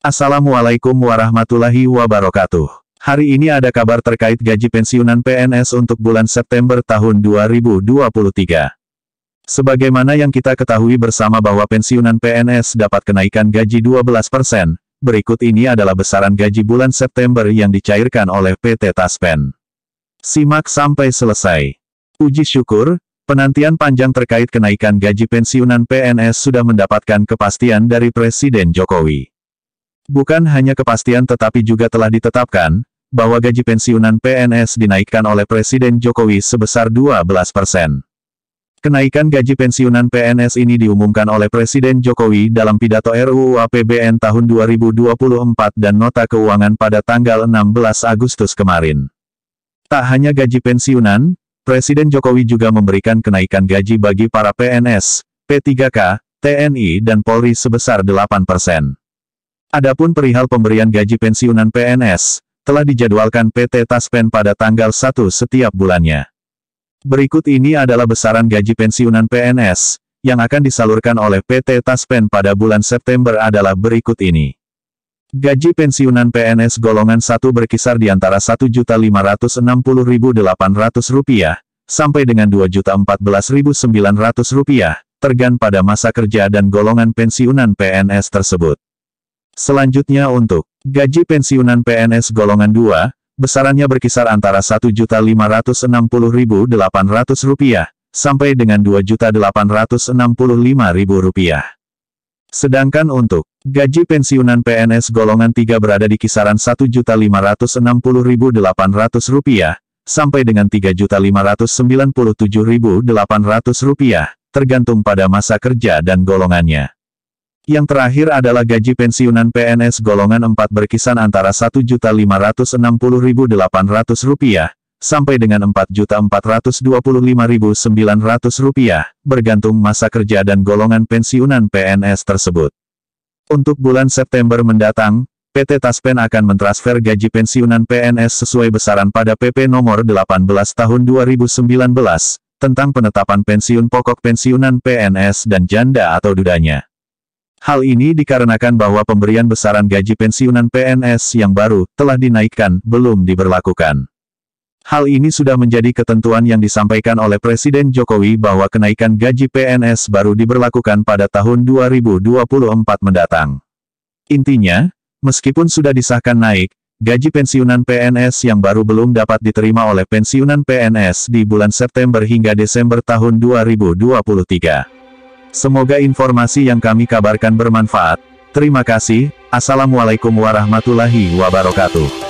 Assalamualaikum warahmatullahi wabarakatuh. Hari ini ada kabar terkait gaji pensiunan PNS untuk bulan September tahun 2023. Sebagaimana yang kita ketahui bersama bahwa pensiunan PNS dapat kenaikan gaji 12%, berikut ini adalah besaran gaji bulan September yang dicairkan oleh PT Taspen. Simak sampai selesai. Uji syukur, penantian panjang terkait kenaikan gaji pensiunan PNS sudah mendapatkan kepastian dari Presiden Jokowi. Bukan hanya kepastian tetapi juga telah ditetapkan, bahwa gaji pensiunan PNS dinaikkan oleh Presiden Jokowi sebesar 12 persen. Kenaikan gaji pensiunan PNS ini diumumkan oleh Presiden Jokowi dalam pidato RUU APBN tahun 2024 dan nota keuangan pada tanggal 16 Agustus kemarin. Tak hanya gaji pensiunan, Presiden Jokowi juga memberikan kenaikan gaji bagi para PNS, P3K, TNI dan Polri sebesar 8 Adapun perihal pemberian gaji pensiunan PNS, telah dijadwalkan PT Taspen pada tanggal 1 setiap bulannya. Berikut ini adalah besaran gaji pensiunan PNS, yang akan disalurkan oleh PT Taspen pada bulan September adalah berikut ini. Gaji pensiunan PNS golongan 1 berkisar di antara Rp1.560.800, sampai dengan Rp2.014.900, tergan pada masa kerja dan golongan pensiunan PNS tersebut. Selanjutnya untuk gaji pensiunan PNS golongan 2, besarannya berkisar antara Rp1.560.800 sampai dengan Rp2.865.000. Sedangkan untuk gaji pensiunan PNS golongan 3 berada di kisaran Rp1.560.800 sampai dengan Rp3.597.800 tergantung pada masa kerja dan golongannya. Yang terakhir adalah gaji pensiunan PNS golongan 4 berkisan antara Rp1.560.800 sampai dengan Rp4.425.900, bergantung masa kerja dan golongan pensiunan PNS tersebut. Untuk bulan September mendatang, PT Taspen akan mentransfer gaji pensiunan PNS sesuai besaran pada PP nomor 18 tahun 2019 tentang penetapan pensiun pokok pensiunan PNS dan janda atau dudanya. Hal ini dikarenakan bahwa pemberian besaran gaji pensiunan PNS yang baru telah dinaikkan, belum diberlakukan. Hal ini sudah menjadi ketentuan yang disampaikan oleh Presiden Jokowi bahwa kenaikan gaji PNS baru diberlakukan pada tahun 2024 mendatang. Intinya, meskipun sudah disahkan naik, gaji pensiunan PNS yang baru belum dapat diterima oleh pensiunan PNS di bulan September hingga Desember tahun 2023. Semoga informasi yang kami kabarkan bermanfaat. Terima kasih. Assalamualaikum warahmatullahi wabarakatuh.